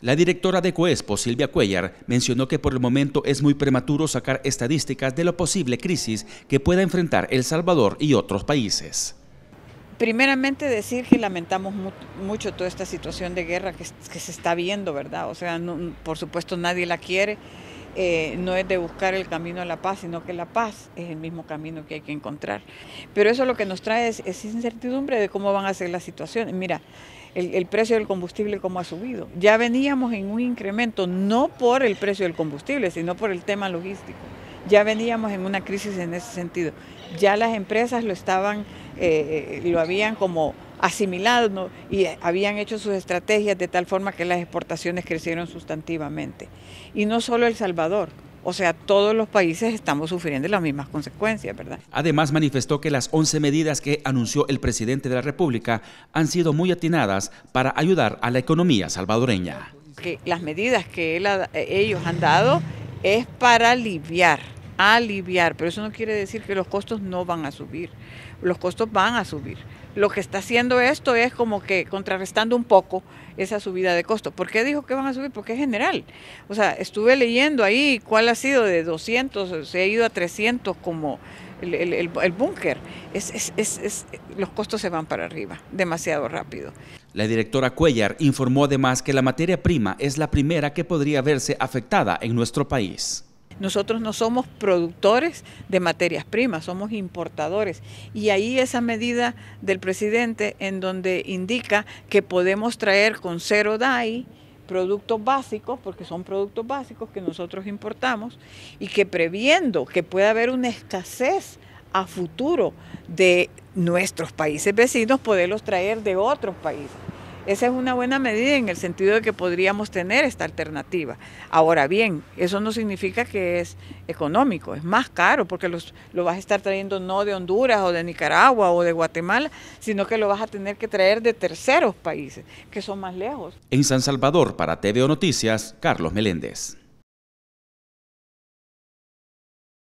La directora de Coespo, Silvia Cuellar, mencionó que por el momento es muy prematuro sacar estadísticas de la posible crisis que pueda enfrentar El Salvador y otros países primeramente decir que lamentamos mucho toda esta situación de guerra que, se está viendo, ¿verdad? O sea, por supuesto nadie la quiere, eh, no es de buscar el camino a la paz, sino que la paz es el mismo camino que hay que encontrar. Pero eso lo que nos trae es, incertidumbre de cómo van a ser las situaciones. Mira, el, el, precio del combustible cómo ha subido. Ya veníamos en un incremento, no por el precio del combustible, sino por el tema logístico ya veníamos en una crisis en ese sentido. Ya las empresas lo estaban, eh, eh, lo habían como asimilado y eh, habían hecho sus estrategias de tal forma que las exportaciones crecieron sustantivamente. Y no solo El Salvador, o sea, todos los países estamos sufriendo las mismas consecuencias, ¿verdad? Además, manifestó que las 11 medidas que anunció el presidente de la República han sido muy atinadas para ayudar a la economía salvadoreña. Que las medidas que ellos han dado es para aliviar, aliviar, pero eso no quiere decir que los costos no van a subir, los costos van a subir. Lo que está haciendo esto es como que contrarrestando un poco esa subida de costos. ¿Por qué dijo que van a subir? Porque es general. O sea, estuve leyendo ahí cuál ha sido de 200, se ha ido a 300 como el, búnker. los costos se van para arriba demasiado rápido. La directora Cuellar informó además que la materia prima es la primera que podría verse afectada en nuestro país. Nosotros no somos productores de materias primas, somos importadores. Y ahí esa medida del presidente en donde indica que podemos traer con cero DAI productos básicos, porque son productos básicos que nosotros importamos, y que previendo que pueda haber una escasez a futuro de nuestros países vecinos, poderlos traer de otros países. Esa es una buena medida en el sentido de que podríamos tener esta alternativa. Ahora bien, eso no significa que es económico, es más caro porque lo vas a estar trayendo no de Honduras o de Nicaragua o de Guatemala, sino que lo vas a tener que traer de terceros países que son más lejos. En San Salvador, para TVO Noticias, Carlos Meléndez.